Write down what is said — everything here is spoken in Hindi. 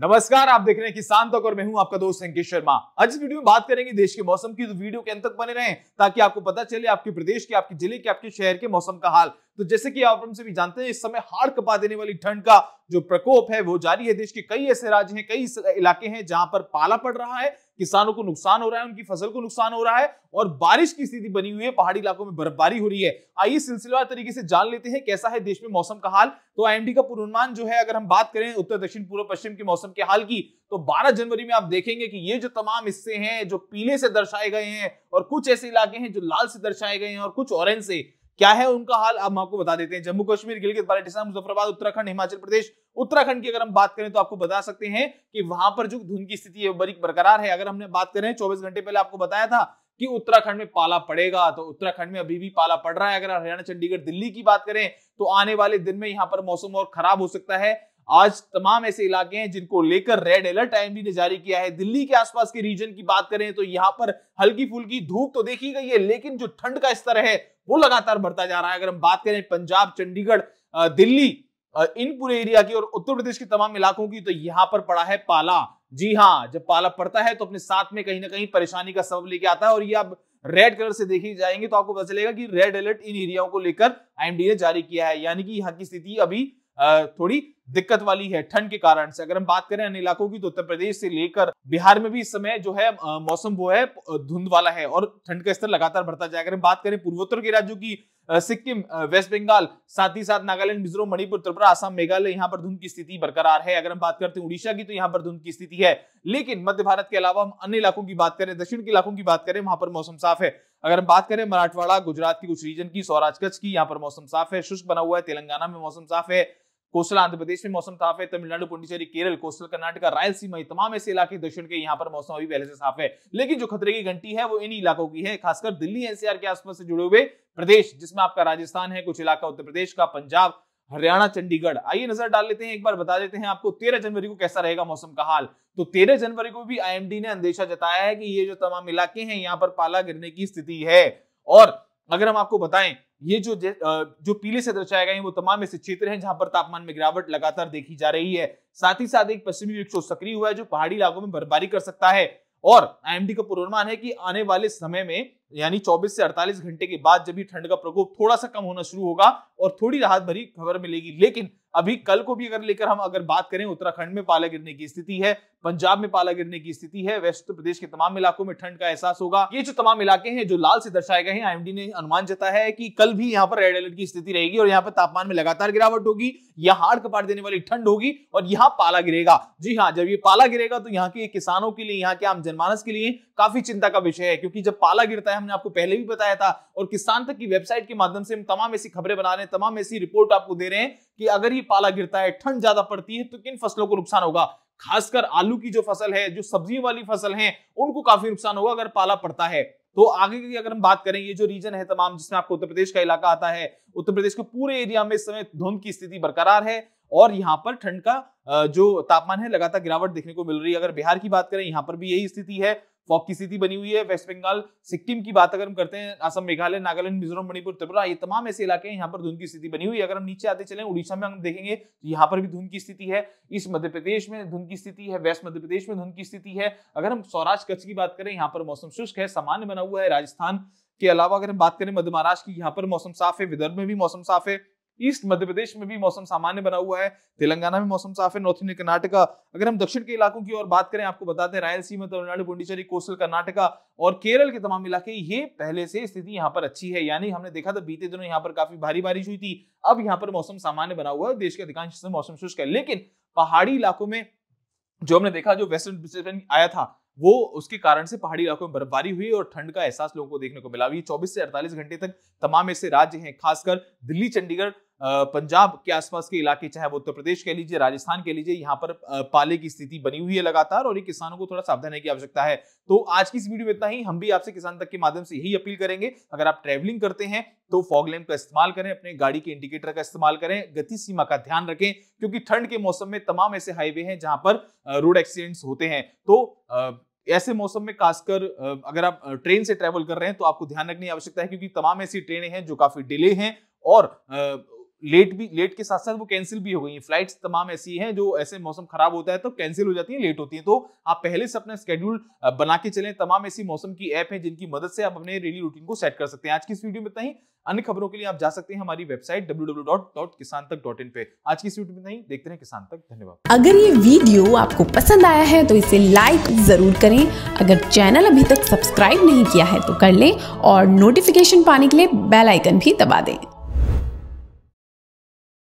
नमस्कार आप देख रहे हैं किसान तक और मैं हूं आपका दोस्त संकेश शर्मा आज इस वीडियो में बात करेंगे देश के मौसम की तो वीडियो के अंत तक बने रहें ताकि आपको पता चले आपके प्रदेश के आपके जिले के आपके शहर के मौसम का हाल तो जैसे कि आप हमसे भी जानते हैं इस समय हाड़ कपा देने वाली ठंड का जो प्रकोप है वो जारी है देश के कई ऐसे राज्य हैं कई इलाके हैं जहां पर पाला पड़ रहा है किसानों को नुकसान हो रहा है उनकी फसल को नुकसान हो रहा है और बारिश की स्थिति बनी हुई है पहाड़ी इलाकों में बर्फबारी हो रही है आइए सिलसिलेवार तरीके से जान लेते हैं कैसा है देश में मौसम का हाल तो आई का पूर्वानुमान जो है अगर हम बात करें उत्तर दक्षिण पूर्व पश्चिम के मौसम के हाल की तो बारह जनवरी में आप देखेंगे कि ये जो तमाम हिस्से हैं जो पीले से दर्शाए गए हैं और कुछ ऐसे इलाके हैं जो लाल से दर्शाए गए हैं और कुछ ऑरेंज से क्या है उनका हाल हम आपको बता देते हैं जम्मू कश्मीर गिलगित बाल्टिस्तान मुजफ्फराबाद उत्तराखंड हिमाचल प्रदेश उत्तराखंड की अगर हम बात करें तो आपको बता सकते हैं कि वहां पर जो धुंध की स्थिति है बड़ी बरकरार है अगर हमने बात करें चौबीस घंटे पहले आपको बताया था कि उत्तराखंड में पाला पड़ेगा तो उत्तराखंड में अभी भी पाला पड़ रहा है अगर हरियाणा चंडीगढ़ दिल्ली की बात करें तो आने वाले दिन में यहाँ पर मौसम और खराब हो सकता है आज तमाम ऐसे इलाके हैं जिनको लेकर रेड अलर्ट आई ने जारी किया है दिल्ली के आसपास के रीजन की बात करें तो यहाँ पर हल्की फुल्की धूप तो देखी गई है लेकिन जो ठंड का स्तर है वो लगातार बढ़ता जा रहा है अगर हम बात करें पंजाब चंडीगढ़ दिल्ली इन पूरे एरिया की और उत्तर प्रदेश के तमाम इलाकों की तो यहाँ पर पड़ा है पाला जी हाँ जब पाला पड़ता है तो अपने साथ में कहीं ना कहीं परेशानी का सबब लेके आता है और ये अब रेड कलर से देखी जाएंगे तो आपको पता चलेगा कि रेड अलर्ट इन एरियाओं को लेकर आईएमडी ने जारी किया है यानी कि यहाँ की स्थिति अभी थोड़ी दिक्कत वाली है ठंड के कारण से अगर हम बात करें अन्य इलाकों की तो उत्तर प्रदेश से लेकर बिहार में भी इस समय जो है मौसम वो है धुंध वाला है और ठंड का स्तर लगातार बढ़ता जाए अगर हम बात करें पूर्वोत्तर के राज्यों की सिक्किम वेस्ट बंगाल साथ ही साथ नागालैंड मिजोरम मणिपुर त्रिपुरा आसाम मेघालय यहाँ पर धुंध की स्थिति बरकरार है अगर हम बात करते हैं उड़ीसा की तो यहाँ पर धुंध की स्थिति है लेकिन मध्य भारत के अलावा हम अन्य इलाकों की बात करें दक्षिण के इलाकों की बात करें वहां पर मौसम साफ है अगर हम बात करें मराठवाड़ा गुजरात के कुछ रीजन की सौराज कच्छ की यहाँ पर मौसम साफ है शुष्क बना हुआ है तेलंगाना में मौसम साफ है कोस्टल आंध्र प्रदेश में मौसम साफ है तमिलनाडु पुडुचेरी केरल कोस्टल कर्नाटक रायलसीमा तमाम ऐसे इलाके दक्षिण के यहाँ पर मौसम अभी पहले से साफ है लेकिन जो खतरे की घंटी है वो इन इलाकों की है खासकर दिल्ली एनसीआर के आसपास से जुड़े हुए प्रदेश जिसमें आपका राजस्थान है कुछ इलाका उत्तर प्रदेश का पंजाब हरियाणा चंडीगढ़ आइए नजर डाल लेते हैं एक बार बता देते हैं आपको 13 जनवरी को कैसा रहेगा मौसम का हाल तो 13 जनवरी को भी आईएमडी ने अंदेशा जताया है कि ये जो तमाम इलाके हैं यहाँ पर पाला गिरने की स्थिति है और अगर हम आपको बताएं ये जो जो पीले से दर्शाए गए हैं वो तमाम ऐसे क्षेत्र हैं जहां पर तापमान में गिरावट लगातार देखी जा रही है साथ ही साथ एक पश्चिमी विक्षोभ सक्रिय हुआ है जो पहाड़ी इलाकों में बर्फबारी कर सकता है और आईएमडी का पूर्वानुमान है कि आने वाले समय में यानी 24 से 48 घंटे के बाद जब भी ठंड का प्रकोप थोड़ा सा कम होना शुरू होगा और थोड़ी राहत भरी खबर मिलेगी लेकिन अभी कल को भी अगर लेकर हम अगर बात करें उत्तराखंड में पाला गिरने की स्थिति है पंजाब में पाला गिरने की स्थिति है वेस्ट प्रदेश के तमाम इलाकों में ठंड का एहसास होगा ये जो तमाम इलाके हैं जो लाल से दर्शाए गए हैं आईएमडी ने अनुमान जताया है कि कल भी यहाँ पर रेड अलर्ट की स्थिति रहेगी और यहाँ पर तापमान में लगातार गिरावट होगी यहाँ हाड़ कपाट देने वाली ठंड होगी और यहाँ पाला गिरेगा जी हाँ जब ये पाला गिरेगा तो यहाँ के किसानों के लिए यहाँ के आम जनमानस के लिए काफी चिंता का विषय है क्योंकि जब पाला गिरता है हमने आपको पहले भी बताया था और किसान तक की वेबसाइट के माध्यम से हम तमाम ऐसी खबरें बना रहे हैं तमाम ऐसी रिपोर्ट आपको दे रहे हैं कि अगर ये पाला गिरता है ठंड ज्यादा पड़ती है तो किन फसलों को नुकसान होगा खासकर आलू की जो फसल है जो सब्जी वाली फसल है उनको काफी नुकसान होगा अगर पाला पड़ता है तो आगे की अगर हम बात करें ये जो रीजन है तमाम जिसमें आपको उत्तर प्रदेश का इलाका आता है उत्तर प्रदेश के पूरे एरिया में इस समय धुंध की स्थिति बरकरार है और यहाँ पर ठंड का जो तापमान है लगातार गिरावट देखने को मिल रही है अगर बिहार की बात करें यहाँ पर भी यही स्थिति है फॉग की स्थिति बनी हुई है वेस्ट बंगाल सिक्किम की बात अगर हम करते हैं असम मेघालय नागालैंड मिजोरम मणिपुर त्रिपुरा ये तमाम ऐसे इलाके हैं यहाँ पर धुंध की स्थिति बनी हुई है अगर हम नीचे आते चले उड़ीसा में हम देखेंगे तो यहाँ पर भी धुंध की स्थिति है इस मध्य प्रदेश में धुंध की स्थिति है वेस्ट मध्य प्रदेश में धुंध की स्थिति है अगर हम सौराष्ट्र कच्छ की बात करें यहाँ पर मौसम शुष्क है सामान्य बना हुआ है राजस्थान के अलावा अगर हम बात करें मध्य महाराष्ट्र की यहाँ पर मौसम साफ है विदर्भ में भी मौसम साफ है ईस्ट मध्य प्रदेश में भी मौसम सामान्य बना हुआ है तेलंगाना में मौसम साफ है नॉर्थ इंडिया कर्नाटका अगर हम दक्षिण के इलाकों की और बात करें आपको बताते हैं रायलसीमा तमिलनाडु पुंडीचेरी कोस्टल कर्नाटका और केरल के तमाम इलाके ये पहले से स्थिति यहाँ पर अच्छी है यानी हमने देखा था बीते दिनों यहाँ पर काफी भारी बारिश हुई थी अब यहाँ पर मौसम सामान्य बना हुआ है देश के अधिकांश हिस्से मौसम शुष्क है लेकिन पहाड़ी इलाकों में जो हमने देखा जो वेस्टर्न डिस्टर्बेंस आया था वो उसके कारण से पहाड़ी इलाकों में बर्फबारी हुई और ठंड का एहसास लोगों को देखने को मिला ये 24 से 48 घंटे तक तमाम ऐसे राज्य हैं खासकर दिल्ली चंडीगढ़ पंजाब के आसपास के इलाके चाहे वो उत्तर प्रदेश कह लीजिए राजस्थान कह लीजिए यहाँ पर पाले की स्थिति बनी हुई है लगातार और ये किसानों को थोड़ा सावधान है की आवश्यकता है तो आज की इस वीडियो में इतना ही हम भी आपसे किसान तक के माध्यम से यही अपील करेंगे अगर आप ट्रेवलिंग करते हैं तो फॉग लैम्प का इस्तेमाल करें अपने गाड़ी के इंडिकेटर का इस्तेमाल करें गति सीमा का ध्यान रखें क्योंकि ठंड के मौसम में तमाम ऐसे हाईवे हैं जहां पर रोड एक्सीडेंट्स होते हैं तो ऐसे मौसम में खासकर अगर आप ट्रेन से ट्रेवल कर रहे हैं तो आपको ध्यान रखने की आवश्यकता है क्योंकि तमाम ऐसी ट्रेनें हैं जो काफी डिले हैं और लेट भी लेट के साथ साथ वो कैंसिल भी हो गई है फ्लाइट्स तमाम ऐसी हैं जो ऐसे मौसम खराब होता है तो कैंसिल हो जाती है लेट होती है तो आप पहले से अपना स्केड्यूल बना के चले तमाम ऐसी मौसम की ऐप है जिनकी मदद से आप अपने डेली रूटीन को सेट कर सकते हैं आज की इस वीडियो में ही अन्य खबरों के लिए आप जा सकते हैं हमारी वेबसाइट डब्ल्यू पे आज की इस वीडियो में नहीं देखते रहे किसान तक धन्यवाद अगर ये वीडियो आपको पसंद आया है तो इसे लाइक जरूर करें अगर चैनल अभी तक सब्सक्राइब नहीं किया है तो कर ले और नोटिफिकेशन पाने के लिए बेलाइकन भी दबा दें